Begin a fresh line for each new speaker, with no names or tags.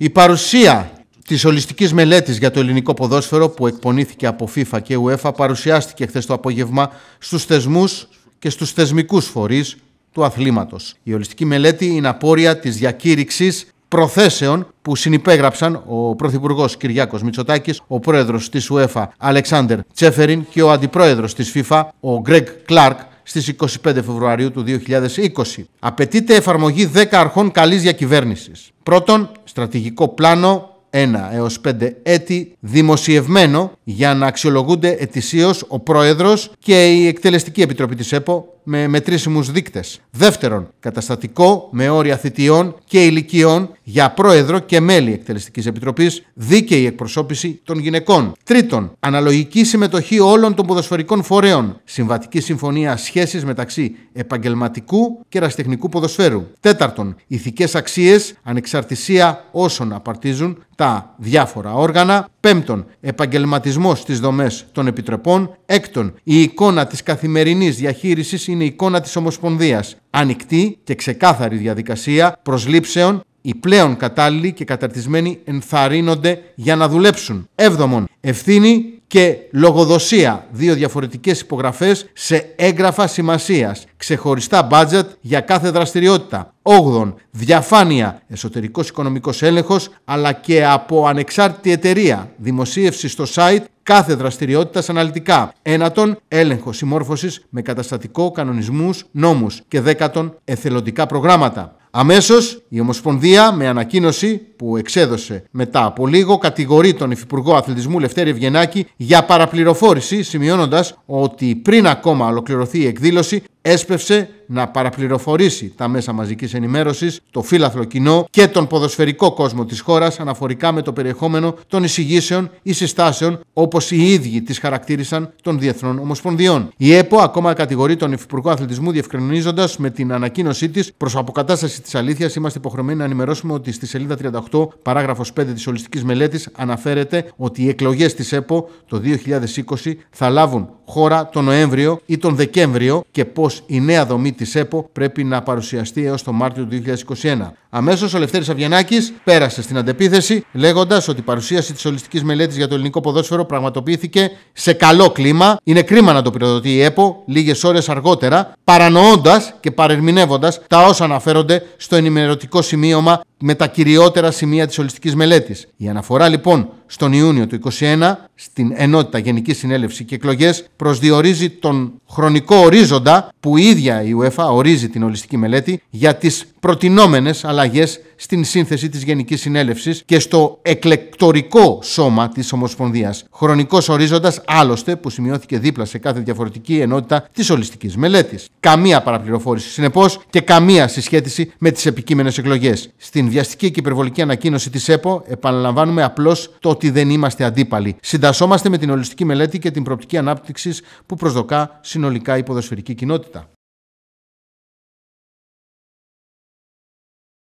Η παρουσία της ολιστικής μελέτης για το ελληνικό ποδόσφαιρο που εκπονήθηκε από FIFA και UEFA παρουσιάστηκε χθες το απόγευμα στους θεσμούς και στους θεσμικούς φορείς του αθλήματος. Η ολιστική μελέτη είναι απόρρια της διακήρυξης προθέσεων που συνυπέγραψαν ο Πρωθυπουργός Κυριάκος Μητσοτάκης, ο πρόεδρος της UEFA Αλεξάνδρ Τσέφεριν και ο αντιπρόεδρος της FIFA, ο Γκρέγ Κλάρκ, στις 25 Φεβρουαρίου του 2020. Απαιτείται εφαρμογή 10 αρχών καλής διακυβέρνησης. Πρώτον, στρατηγικό πλάνο 1 έως 5 έτη δημοσιευμένο για να αξιολογούνται ετησίως ο Πρόεδρος και η Εκτελεστική Επιτροπή της ΕΠΟ με μετρήσιμους δείκτες. Δεύτερον, καταστατικό με όρια θητιών και ηλικιών για πρόεδρο και μέλη εκτελεστικής επιτροπής, δίκαιη εκπροσώπηση των γυναικών. Τρίτον, αναλογική συμμετοχή όλων των ποδοσφαιρικών φορέων, συμβατική συμφωνία σχέσει μεταξύ επαγγελματικού και ραστεχνικού ποδοσφαίρου. Τέταρτον, ηθικές αξίες, ανεξαρτησία όσων απαρτίζουν τα διάφορα όργανα. Πέμπτον, επαγγελματισμός στις δομές των επιτροπών. Έκτον, η εικόνα της καθημερινής διαχείρισης είναι η εικόνα της Ομοσπονδίας. Ανοιχτή και ξεκάθαρη διαδικασία προσλήψεων οι πλέον κατάλληλοι και καταρτισμένοι ενθαρρύνονται για να δουλέψουν. Έβδομον, ευθύνη και λογοδοσία, δύο διαφορετικές υπογραφές σε έγγραφα σημασίας, ξεχωριστά budget για κάθε δραστηριότητα. 8. Διαφάνεια, εσωτερικός οικονομικός έλεγχος, αλλά και από ανεξάρτητη εταιρεία, δημοσίευση στο site κάθε δραστηριότητας αναλυτικά. Ένατον, έλεγχος συμμόρφωσης με καταστατικό, κανονισμούς, νόμους. Και δέκατον, εθελοντικά προγράμματα. Αμέσως, η Ομοσπονδία, με ανακοίνωση που εξέδωσε μετά από λίγο, κατηγορεί τον Υφυπουργό Αθλητισμού Λευτέρη Ευγενάκη για παραπληροφόρηση, σημειώνοντας ότι πριν ακόμα ολοκληρωθεί η εκδήλωση, έσπευσε να παραπληροφορήσει τα μέσα μαζικής ενημέρωσης, το φύλαθλο κοινό και τον ποδοσφαιρικό κόσμο της χώρας αναφορικά με το περιεχόμενο των εισηγήσεων ή συστάσεων όπως οι ίδιοι τις χαρακτήρισαν των Διεθνών Ομοσπονδιών. Η ΕΠΟ ακόμα κατηγορεί τον Υφυπουργό Αθλητισμού διευκρινίζοντας με την ανακοίνωσή της προς αποκατάσταση της αλήθειας είμαστε υποχρεωμένοι να ενημερώσουμε ότι στη σελίδα 38 παράγραφος 5 της ολιστικής μελέτης αναφέρεται ότι οι εκλογές της ΕΠΟ το 2020 θα λάβουν χώρα τον Νοέμβριο ή τον Δεκέμβριο και πώς πως η νέα δομή της ΕΠΟ πρέπει να παρουσιαστεί έως το Μάρτιο του 2021. Αμέσως ο Λευτέρης Αυγενάκης πέρασε στην αντεπίθεση λέγοντας ότι η παρουσίαση της ολιστικής μελέτης για το ελληνικό ποδόσφαιρο πραγματοποιήθηκε σε καλό κλίμα. Είναι κρίμα να το πυροδοτεί η ΕΠΟ λίγες ώρες αργότερα παρανοώντας και παρερμηνεύοντας τα όσα αναφέρονται στο ενημερωτικό σημείωμα με τα κυριότερα σημεία της ολιστικής μελέτης. Η αναφορά λοιπόν στον Ιούνιο του 2021 στην Ενότητα Γενική Συνέλευση και Εκλογές προσδιορίζει τον χρονικό ορίζοντα που η ίδια η UEFA ορίζει την ολιστική μελέτη για τις προτινόμενες αλλαγές στην σύνθεση της Γενικής Συνέλευσης και στο εκλεκτορικό σώμα της Ομοσπονδίας. Χρονικός ορίζοντας άλλωστε που σημειώθηκε δίπλα σε κάθε διαφορετική ενότητα της ολιστικής μελέτης. Καμία παραπληροφόρηση συνεπώς και καμία συσχέτιση με τις επικείμενες εκλογές. Στην βιαστική και υπερβολική ανακοίνωση της ΕΠΟ, επαναλαμβάνουμε απλώς το ότι δεν είμαστε αντίπαλοι. Συντασσόμαστε με την ολιστική μελέτη και την προοπτική ανάπτυξης που προσδοκά συνολικά η ποδοσφαιρική κοινότητα.